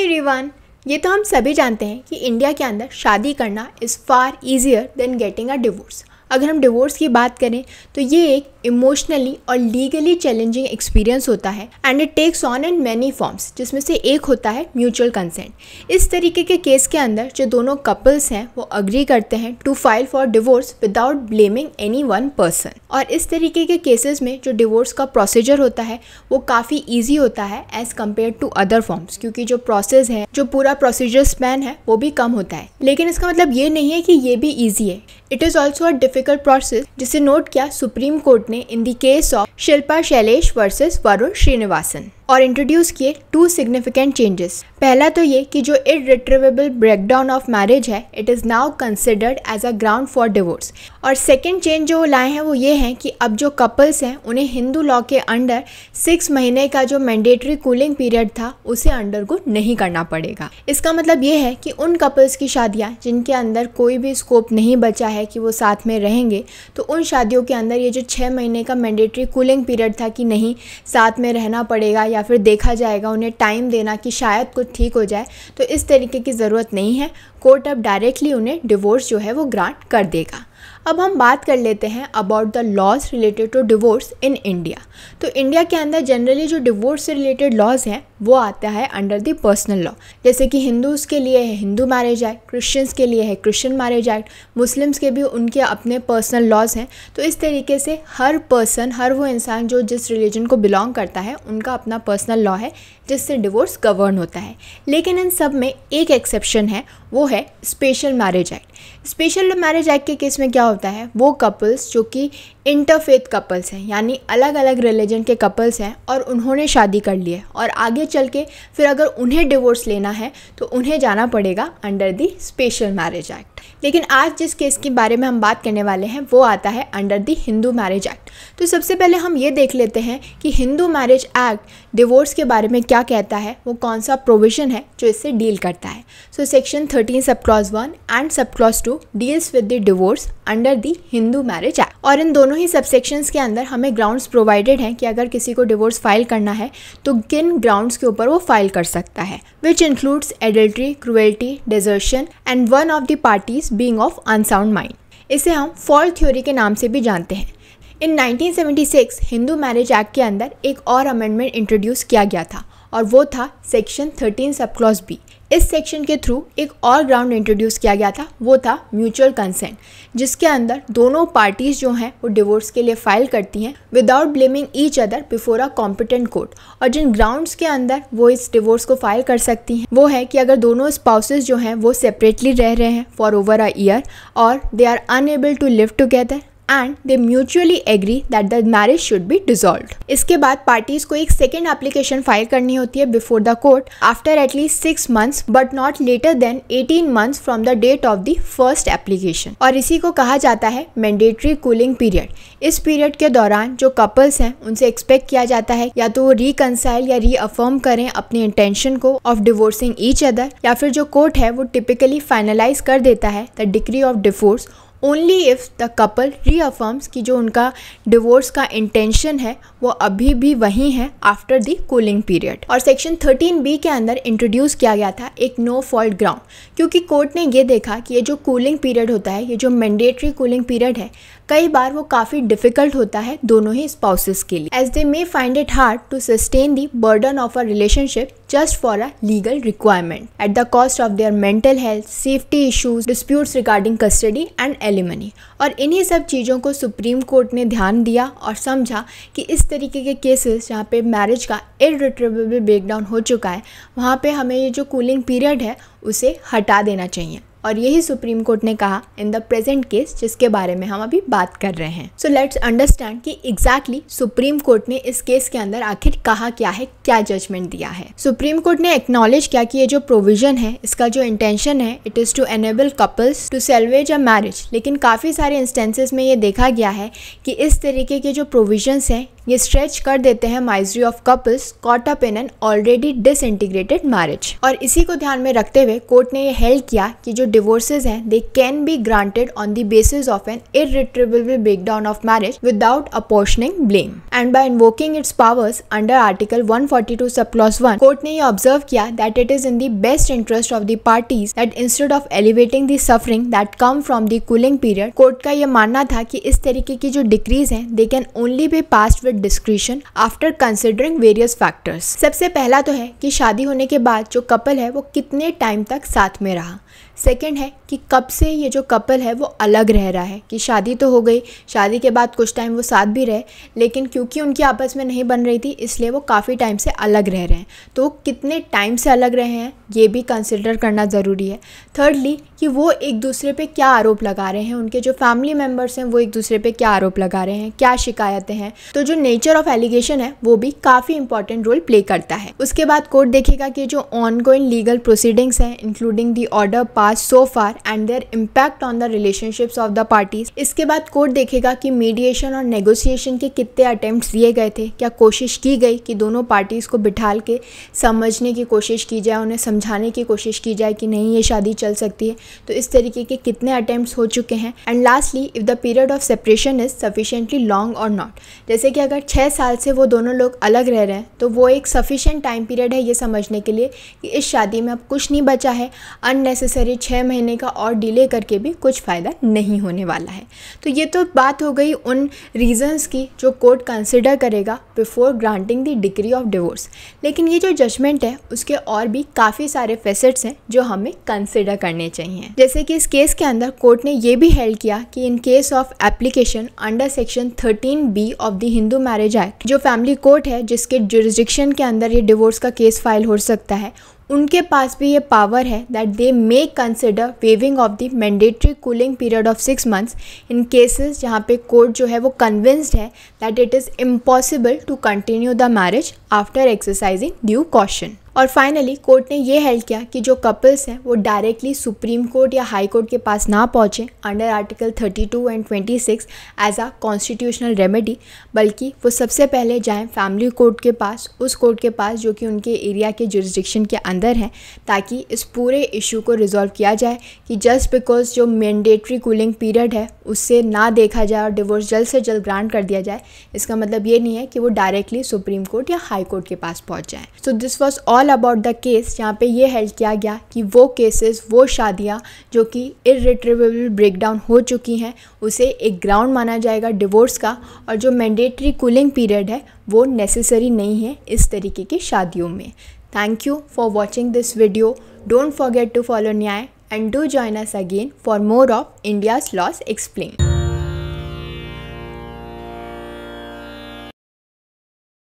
everyone ये तो हम सभी जानते हैं कि इंडिया के अंदर शादी करना is far easier than getting a divorce अगर हम डिवोर्स की बात करें तो ये एक इमोशनली और लीगली चैलेंजिंग एक्सपीरियंस होता है and it takes on in many forms जिसमें से एक होता है म्यूचुअल कंसेंट इस तरीके के केस के अंदर जो दोनों कपल्स हैं वो अग्री करते हैं to file for divorce without blaming any one person और इस तरीके के केसेस में जो डिवोर्स का प्रोसीजर होता है वो काफ़ी ईजी होता है as compare to other forms क्योंकि जो प्रोसेस है जो पूरा प्रोसीजर स्पैन है वो भी कम होता है लेकिन इसका मतलब ये नहीं है कि ये भी ईजी है it is also a difficult process जिसे नोट किया सुप्रीम कोर्ट ने in the case of Shilpa Shailesh versus Varun Srinivasan और इंट्रोड्यूस किए टू सिग्निफिकेंट चेंजेस पहला तो ये कि जो इरिट्रिवेबल ब्रेकडाउन ऑफ मैरिज है it is now considered as a ground for divorce और सेकेंड चेंज जो लाए हैं वो ये हैं कि अब जो कपल्स हैं उन्हें हिंदू लॉ के अंडर सिक्स महीने का जो मैंडेटरी कूलिंग पीरियड था उसे अंडर को नहीं करना पड़ेगा इसका मतलब ये है कि उन कपल्स की शादियाँ जिनके अंदर कोई भी स्कोप नहीं बचा है कि वो साथ में रहेंगे तो उन शादियों के अंदर ये जो छः महीने का मैंडेटरी कूलिंग पीरियड था कि नहीं साथ में रहना पड़ेगा या या फिर देखा जाएगा उन्हें टाइम देना कि शायद कुछ ठीक हो जाए तो इस तरीके की ज़रूरत नहीं है कोर्ट अब डायरेक्टली उन्हें डिवोर्स जो है वो ग्रांट कर देगा अब हम बात कर लेते हैं about the laws related to divorce in India तो इंडिया के अंदर जनरली जो डिवोर्स से रिलेटेड लॉज हैं वो आता है अंडर द पर्सनल लॉ जैसे कि हिंदूज़ के लिए है हिंदू मैरिज एक्ट क्रिश्चियंस के लिए है क्रिश्चियन मैरिज एक्ट मुस्लिम्स के भी उनके अपने पर्सनल लॉज हैं तो इस तरीके से हर पर्सन हर वो इंसान जो जिस रिलीजन को बिलोंग करता है उनका अपना पर्सनल लॉ है जिससे डिवोर्स गवर्न होता है लेकिन इन सब में एक एक्सेप्शन है वो है special marriage act special marriage act के केस में क्या होता है वो कपल्स जो कि इंटरफेथ कपल्स हैं यानी अलग अलग रिलीजन के कपल्स हैं और उन्होंने शादी कर ली है और आगे चल के फिर अगर उन्हें डिवोर्स लेना है तो उन्हें जाना पड़ेगा under the special marriage act लेकिन आज जिस केस के बारे में हम बात करने वाले हैं वो आता है under the Hindu marriage act तो सबसे पहले हम ये देख लेते हैं कि हिंदू मैरिज एक्ट डिवोर्स के बारे में क्या कहता है वो कौन सा प्रोविजन है जो इससे डील करता है so section thirteen sub clause one and sub clause two deals with the divorce under the Hindu marriage act और इन दोनों दोनों ही सबसेक्शंस के अंदर हमें ग्राउंड्स प्रोवाइडेड हैं कि अगर किसी को डिवोर्स फाइल करना है तो किन ग्राउंड्स के ऊपर वो फाइल कर सकता है which includes adultery cruelty desertion and one of the parties being of unsound mind इसे हम फॉल थ्योरी के नाम से भी जानते हैं इन 1976 हिंदू मैरिज एक्ट के अंदर एक और अमेंडमेंट इंट्रोड्यूस किया गया था और वो था section thirteen sub clause B इस सेक्शन के थ्रू एक और ग्राउंड इंट्रोड्यूस किया गया था वो था म्यूचुअल कंसेंट जिसके अंदर दोनों पार्टीज जो हैं वो डिवोर्स के लिए फाइल करती हैं without blaming each other before a competent court और जिन ग्राउंड्स के अंदर वो इस डिवोर्स को फाइल कर सकती हैं वो है कि अगर दोनों स्पाउसेज जो हैं वो सेपरेटली रह रहे हैं फॉर ओवर अ ईयर और they are unable to live together and they mutually agree that the marriage should be dissolve इसके बाद पार्टीज को एक सेकेंड एप्लीकेशन फाइल करनी होती है before the court after at least six months but not later than eighteen months from the date of the first application और इसी को कहा जाता है मैंडेटरी कूलिंग पीरियड इस पीरियड के दौरान जो कपल्स हैं उनसे एक्सपेक्ट किया जाता है या तो वो रिकनसाइल या रीअफर्म करें अपने इंटेंशन को ऑफ डिवोर्सिंग ईच अदर या फिर जो कोर्ट है वो टिपिकली फाइनलाइज कर देता है the degree of divorce only if the couple reaffirms कि जो उनका डिवोर्स का इंटेंशन है वो अभी भी वही है आफ्टर दी कूलिंग पीरियड और सेक्शन 13 बी के अंदर इंट्रोड्यूस किया गया था एक नो फॉल्ट ग्राउंड क्योंकि कोर्ट ने ये देखा कि ये जो कूलिंग पीरियड होता है ये जो मैंडेटरी कूलिंग पीरियड है कई बार वो काफ़ी डिफिकल्ट होता है दोनों ही स्पाउसेस के लिए as they may find it hard to sustain the burden of a relationship just for a legal requirement at the cost of their mental health safety issues disputes regarding custody and alimony और इन्हीं सब चीज़ों को supreme court ने ध्यान दिया और समझा कि इस तरीके के केसेस जहाँ पे मैरिज का इरिट्रेबल ब्रेकडाउन हो चुका है वहाँ पे हमें ये जो कूलिंग पीरियड है उसे हटा देना चाहिए और यही सुप्रीम कोर्ट ने कहा इन द प्रेजेंट केस जिसके बारे में हम अभी बात कर रहे हैं सो लेट्स अंडरस्टैंड कि एग्जैक्टली exactly सुप्रीम कोर्ट ने इस केस के अंदर आखिर कहा क्या है क्या जजमेंट दिया है सुप्रीम कोर्ट ने एक्नॉलेज किया कि ये जो प्रोविजन है इसका जो इंटेंशन है it is to enable couples to salvage a marriage लेकिन काफ़ी सारे इंस्टेंसेस में ये देखा गया है कि इस तरीके के जो प्रोविजन्स हैं ये स्ट्रेच कर देते हैं misery of couples caught up in an already disintegrated marriage और इसी को ध्यान में रखते हुए कोर्ट ने यह हेल्प किया कि जो डिवोर्सेज हैं they can be granted on the basis of an irretrievable breakdown of marriage without apportioning blame and by invoking its powers under article 142 sub clause one court ने यह ऑब्जर्व किया that it is in the best interest of the parties that instead of alleviating the suffering that come from the cooling period court का यह मानना था कि इस तरीके की जो डिक्रीज है they can only be pass with discretion after considering various factors सबसे पहला तो है कि शादी होने के बाद जो कपल है वो कितने टाइम तक साथ में रहा सेकेंड है कि कब से ये जो कपल है वो अलग रह रहा है कि शादी तो हो गई शादी के बाद कुछ टाइम वो साथ भी रहे लेकिन क्योंकि उनकी आपस में नहीं बन रही थी इसलिए वो काफ़ी टाइम से अलग रह रहे हैं तो कितने टाइम से अलग रहे हैं ये भी कंसिडर करना ज़रूरी है थर्डली कि वो एक दूसरे पे क्या आरोप लगा रहे हैं उनके जो फैमिली मेम्बर्स हैं वो एक दूसरे पे क्या आरोप लगा रहे हैं क्या शिकायतें हैं तो जो नेचर ऑफ एलिगेशन है वो भी काफ़ी इंपॉर्टेंट रोल प्ले करता है उसके बाद कोर्ट देखेगा कि जो ऑन गोइंग लीगल प्रोसीडिंग्स हैं including the order pass so far and their impact on the relationships of the parties इसके बाद कोर्ट देखेगा कि मीडिएशन और नेगोशिएशन के कितने अटेम्प्ट दिए गए थे क्या कोशिश की गई कि दोनों पार्टीज़ को बिठाल के समझने की कोशिश की जाए उन्हें समझाने की कोशिश की जाए कि नहीं ये शादी चल सकती है तो इस तरीके के कितने अटैम्प्ट हो चुके हैं and lastly if the period of separation is sufficiently long और नॉट जैसे कि अगर छः साल से वो दोनों लोग अलग रह रहे हैं तो वो एक सफिशेंट टाइम पीरियड है ये समझने के लिए कि इस शादी में अब कुछ नहीं बचा है अननेसेसरी छः महीने का और डिले करके भी कुछ फ़ायदा नहीं होने वाला है तो ये तो बात हो गई उन रीज़न्स की जो कोर्ट कंसिडर करेगा before granting the degree of divorce लेकिन ये जो जजमेंट है उसके और भी काफ़ी सारे फेसेट्स हैं जो हमें कंसिडर करने चाहिए जैसे कि इस केस के अंदर कोर्ट ने यह भी हेल्ड किया कि in case of application under section thirteen B of the Hindu marriage act जो फैमिली कोर्ट है जिसके जुरिस्डिक्शन के अंदर ये डिवोर्स का केस फाइल हो सकता है उनके पास भी ये पावर है that they may consider waiving of the mandatory cooling period of six months in cases जहाँ पे कोर्ट जो है वो कन्विंस्ड है that it is impossible to continue the marriage after exercising due caution और फाइनली कोर्ट ने यह held किया कि जो कपल्स हैं वो डायरेक्टली सुप्रीम कोर्ट या हाई कोर्ट के पास ना पहुँचें under article 32 and 26 as a constitutional remedy बल्कि वो सबसे पहले जाएं फैमिली कोर्ट के पास उस कोर्ट के पास जो कि उनके एरिया के जुरिस्डिक्शन के अंदर हैं ताकि इस पूरे इशू को रिजॉल्व किया जाए कि जस्ट बिकॉज जो मैंडेटरी कूलिंग पीरियड है उससे ना देखा जाए और डिवोर्स जल्द से जल्द ग्रांट कर दिया जाए इसका मतलब ये नहीं है कि वो डायरेक्टली सुप्रीम कोर्ट या हाई कोर्ट के पास पहुँच जाए so this was all all about the case यहाँ पे ये हेल्प किया गया कि वो केसेस वो शादियाँ जो कि इरिट्रेबल ब्रेकडाउन हो चुकी हैं उसे एक ग्राउंड माना जाएगा डिवोर्स का और जो मैंडेटरी कूलिंग पीरियड है वो नेसेसरी नहीं है इस तरीके की शादियों में thank you for watching this video don't forget to follow Nyay and do join us again for more of India's laws explain